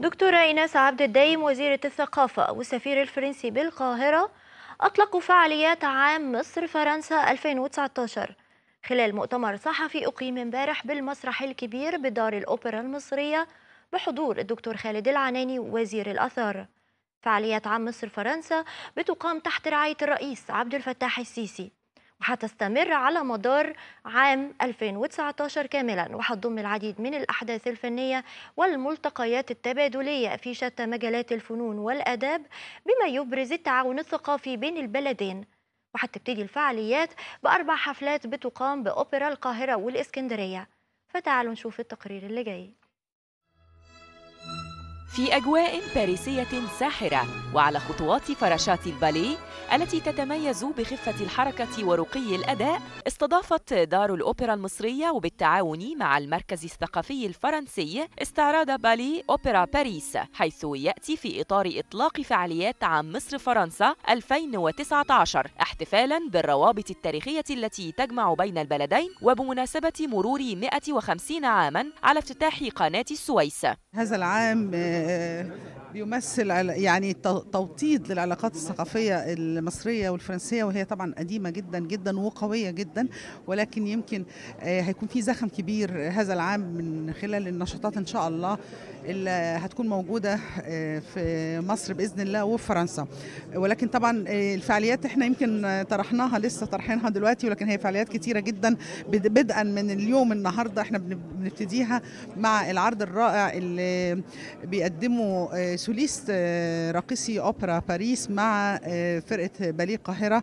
دكتورة إيناس عبد الدايم وزيرة الثقافة والسفير الفرنسي بالقاهرة أطلقوا فعاليات عام مصر فرنسا 2019 خلال مؤتمر صحفي أقيم امبارح بالمسرح الكبير بدار الأوبرا المصرية بحضور الدكتور خالد العناني وزير الآثار فعاليات عام مصر فرنسا بتقام تحت رعاية الرئيس عبد الفتاح السيسي هتستمر على مدار عام 2019 كاملا وهتضم العديد من الأحداث الفنية والملتقيات التبادلية في شتى مجالات الفنون والأداب بما يبرز التعاون الثقافي بين البلدين وهتبتدي الفعاليات بأربع حفلات بتقام بأوبرا القاهرة والإسكندرية فتعالوا نشوف التقرير اللي جاي في أجواء باريسية ساحرة وعلى خطوات فراشات الباليه التي تتميز بخفة الحركة ورقي الأداء استضافت دار الأوبرا المصرية وبالتعاون مع المركز الثقافي الفرنسي استعراض بالي أوبرا باريس حيث يأتي في إطار إطلاق فعاليات عام مصر فرنسا 2019 احتفالا بالروابط التاريخية التي تجمع بين البلدين وبمناسبة مرور 150 عاما على افتتاح قناة السويس هذا العام بيمثل يعني توطيد للعلاقات الثقافية المصرية والفرنسية وهي طبعا قديمة جدا جدا وقوية جدا ولكن يمكن آه، هيكون في زخم كبير هذا العام من خلال النشاطات إن شاء الله اللي هتكون موجودة آه، في مصر بإذن الله وفي فرنسا ولكن طبعا آه، الفعاليات احنا يمكن طرحناها لسه طرحينها دلوقتي ولكن هي فعاليات كثيره جدا بدءا من اليوم النهاردة احنا بنبتديها مع العرض الرائع اللي بيقدموا آه، سوليست آه، راقصي أوبرا باريس مع آه، فرقة باليه القاهرة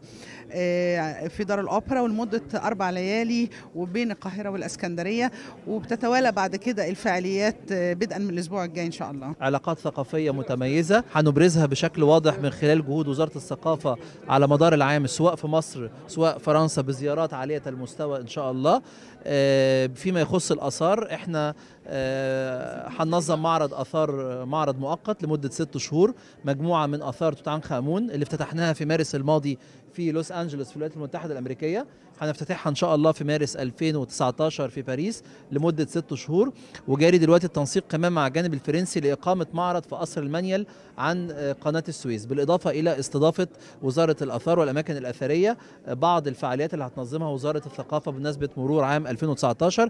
في دار الأوبرا ولمدة أربع ليالي وبين القاهرة والإسكندرية وبتتوالى بعد كده الفعاليات بدءا من الأسبوع الجاي إن شاء الله علاقات ثقافية متميزة هنبرزها بشكل واضح من خلال جهود وزارة الثقافة على مدار العام سواء في مصر سواء فرنسا بزيارات عالية المستوى إن شاء الله آه، فيما يخص الاثار احنا آه، هننظم معرض اثار معرض مؤقت لمده ست شهور مجموعه من اثار توت عنخ امون اللي افتتحناها في مارس الماضي في لوس انجلوس في الولايات المتحده الامريكيه هنفتتحها ان شاء الله في مارس 2019 في باريس لمده ست شهور وجاري دلوقتي التنسيق كمان مع الجانب الفرنسي لاقامه معرض في قصر المنيل عن آه، قناه السويس بالاضافه الى استضافه وزاره الاثار والاماكن الاثريه بعض الفعاليات اللي هتنظمها وزاره الثقافه بمناسبه مرور عام 2019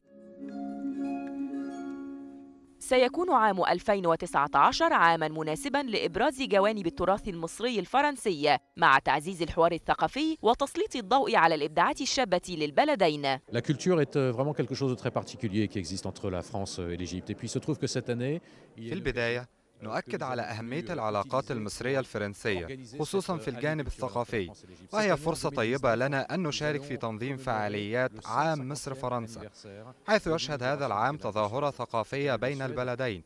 سيكون عام 2019 عاما مناسبا لابراز جوانب التراث المصري الفرنسي مع تعزيز الحوار الثقافي وتسليط الضوء على الابداعات الشابه للبلدين. La culture est euh, vraiment quelque chose de très particulier qui existe entre la France euh, et l'Égypte et puis se trouve que cette année في البدايه نؤكد على أهمية العلاقات المصرية الفرنسية خصوصا في الجانب الثقافي وهي فرصة طيبة لنا أن نشارك في تنظيم فعاليات عام مصر فرنسا حيث يشهد هذا العام تظاهرة ثقافية بين البلدين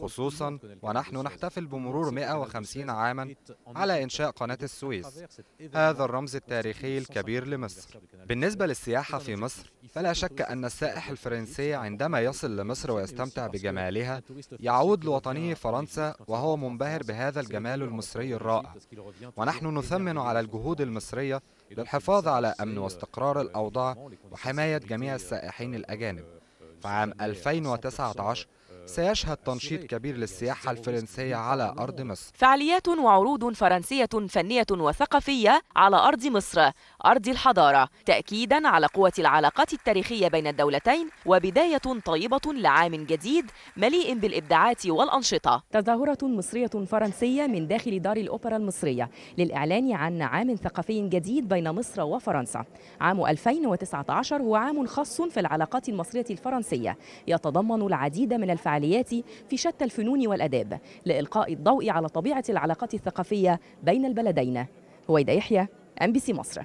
خصوصا ونحن نحتفل بمرور 150 عاما على إنشاء قناة السويس هذا الرمز التاريخي الكبير لمصر بالنسبة للسياحة في مصر فلا شك أن السائح الفرنسي عندما يصل لمصر ويستمتع بجمالها يعود لوطنه فرنسا فرنسا وهو منبهر بهذا الجمال المصري الرائع ونحن نثمن على الجهود المصرية للحفاظ على أمن واستقرار الأوضاع وحماية جميع السائحين الأجانب فعام 2019 سيشهد تنشيط كبير للسياحة الفرنسية على أرض مصر فعاليات وعروض فرنسية فنية وثقافية على أرض مصر أرض الحضارة تأكيدا على قوة العلاقات التاريخية بين الدولتين وبداية طيبة لعام جديد مليء بالإبداعات والأنشطة تظاهرة مصرية فرنسية من داخل دار الأوبرا المصرية للإعلان عن عام ثقافي جديد بين مصر وفرنسا عام 2019 هو عام خاص في العلاقات المصرية الفرنسية يتضمن العديد من الفعاليات الفعاليات في شتى الفنون والآداب لإلقاء الضوء على طبيعة العلاقات الثقافية بين البلدين هويدا يحيى أم بي سي مصر